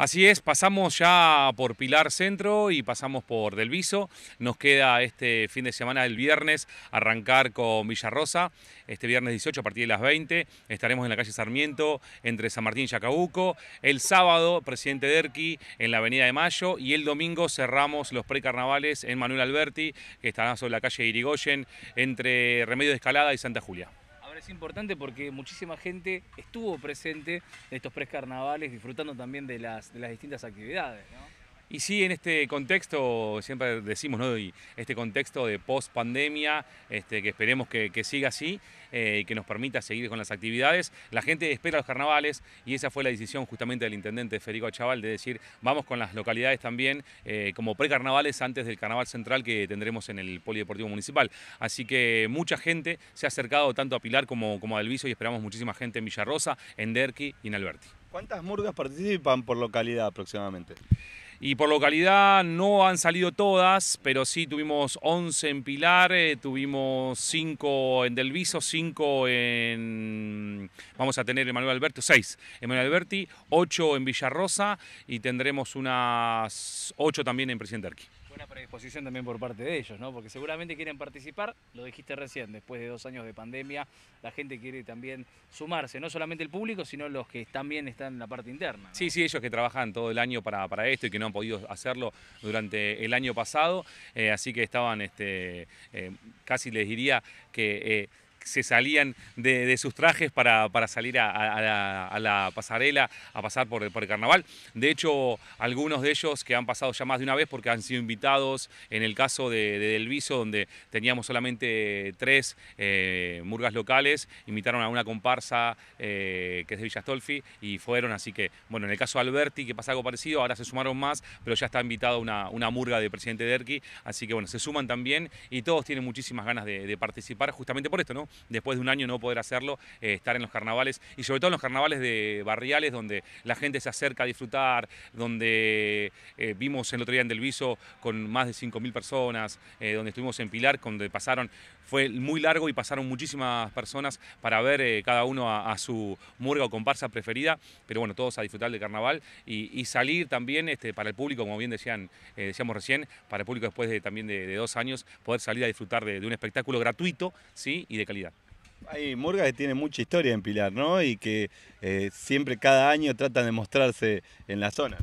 Así es, pasamos ya por Pilar Centro y pasamos por Delviso. Nos queda este fin de semana, el viernes, arrancar con Rosa. Este viernes 18 a partir de las 20 estaremos en la calle Sarmiento entre San Martín y Chacabuco. El sábado, Presidente Derqui en la Avenida de Mayo. Y el domingo cerramos los precarnavales en Manuel Alberti, que estará sobre la calle Irigoyen entre Remedio de Escalada y Santa Julia. Es importante porque muchísima gente estuvo presente en estos pre-carnavales disfrutando también de las, de las distintas actividades. Y sí, en este contexto, siempre decimos, ¿no? Y este contexto de post pandemia, este, que esperemos que, siga así eh, y que nos permita seguir con las actividades. La gente espera los carnavales y esa fue la decisión justamente del intendente Federico Chaval de decir, vamos con las localidades también eh, como precarnavales antes del carnaval central que tendremos en el Polideportivo Municipal. Así que mucha gente se ha acercado tanto a Pilar como, como a Delviso y esperamos muchísima gente en Villarrosa, en Derqui y en Alberti. ¿Cuántas murgas participan por localidad aproximadamente? Y por localidad no han salido todas, pero sí tuvimos 11 en Pilar, eh, tuvimos 5 en Delviso, 5 en... Vamos a tener Emanuel Alberti, 6 Manuel Alberti, 8 en Villarrosa y tendremos unas 8 también en Presidente Arqui una predisposición también por parte de ellos, ¿no? Porque seguramente quieren participar, lo dijiste recién, después de dos años de pandemia, la gente quiere también sumarse, no solamente el público, sino los que también están en la parte interna. Sí, sí, ellos que trabajan todo el año para, para, esto y que no han podido hacerlo durante el año pasado, eh, así que estaban, este, eh, casi les diría que... Eh, se salían de, sus trajes para, salir a, la, pasarela, a pasar por, el carnaval. De hecho, algunos de ellos que han pasado ya más de una vez porque han sido invitados, en el caso de, Delviso, donde teníamos solamente tres eh, murgas locales, invitaron a una comparsa eh, que es de Villastolfi y fueron, así que, bueno, en el caso de Alberti, que pasa algo parecido, ahora se sumaron más, pero ya está invitada una, una murga de presidente Derqui, así que bueno, se suman también y todos tienen muchísimas ganas de participar justamente por esto, ¿no? después de un año no poder hacerlo, eh, estar en los carnavales y sobre todo en los carnavales de barriales donde la gente se acerca a disfrutar, donde eh, vimos el otro día en Delviso con más de 5.000 personas, eh, donde estuvimos en Pilar, donde pasaron, fue muy largo y pasaron muchísimas personas para ver cada uno a, su murga o comparsa preferida, pero bueno, todos a disfrutar del carnaval y, salir también este, para el público, como bien decían, decíamos recién, para el público después de, también de, dos años, poder salir a disfrutar de, un espectáculo gratuito ¿sí? y de calidad. Hay murgas que tienen mucha historia en Pilar, ¿no? Y que eh, siempre cada año tratan de mostrarse en la zona,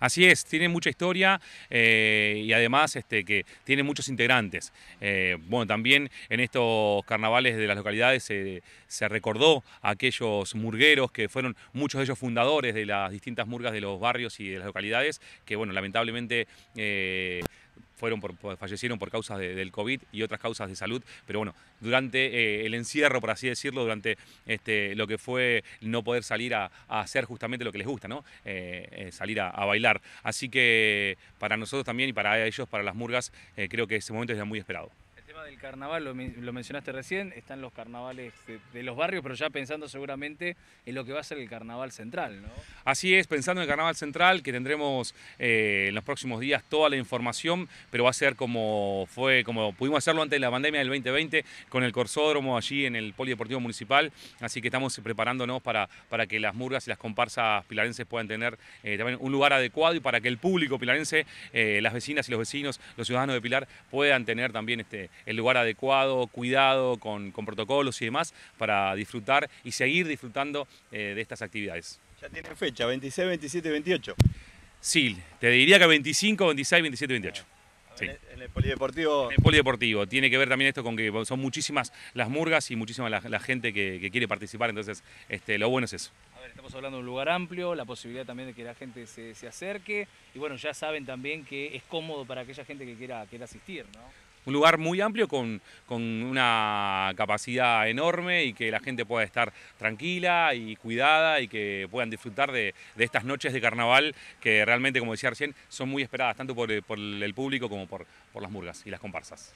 Así es, tiene mucha historia eh, y además este, que tiene muchos integrantes. Eh, bueno, también en estos carnavales de las localidades se recordó a aquellos murgueros que fueron muchos de ellos fundadores de las distintas murgas de los barrios y de las localidades, que bueno, lamentablemente fueron fallecieron por causas del COVID y otras causas de salud, pero bueno, durante eh, el encierro, por así decirlo, durante este, lo que fue no poder salir a, hacer justamente lo que les gusta, ¿no? Eh, eh, salir a, bailar. Así que para nosotros también y para ellos, para las murgas, creo que ese momento es muy esperado del carnaval, lo, mencionaste recién, están los carnavales de, los barrios, pero ya pensando seguramente en lo que va a ser el carnaval central, ¿no? Así es, pensando en el carnaval central, que tendremos eh, en los próximos días toda la información, pero va a ser como fue, como pudimos hacerlo antes de la pandemia del 2020, con el corsódromo allí en el Polideportivo Municipal. Así que estamos eh, preparándonos para, para que las murgas y las comparsas pilarenses puedan tener eh, también un lugar adecuado y para que el público pilarense, las vecinas y los vecinos, los ciudadanos de Pilar, puedan tener también este, lugar adecuado, cuidado, con, protocolos y demás, para disfrutar y seguir disfrutando eh, de estas actividades. Ya tiene fecha, 26, 27, 28. Sí, te diría que 25, 26, 27, 28. En el polideportivo. En el polideportivo. Tiene que ver también esto con que son muchísimas las murgas y muchísima la, gente que, quiere participar. Entonces, este, lo bueno es eso. A ver, estamos hablando de un lugar amplio, la posibilidad también de que la gente se, acerque. Y bueno, ya saben también que es cómodo para aquella gente que quiera, quiera asistir, ¿no? un lugar muy amplio con, una capacidad enorme y que la gente pueda estar tranquila y cuidada y que puedan disfrutar de, estas noches de carnaval que realmente, como decía recién, son muy esperadas tanto por, por el público como por, por las murgas y las comparsas.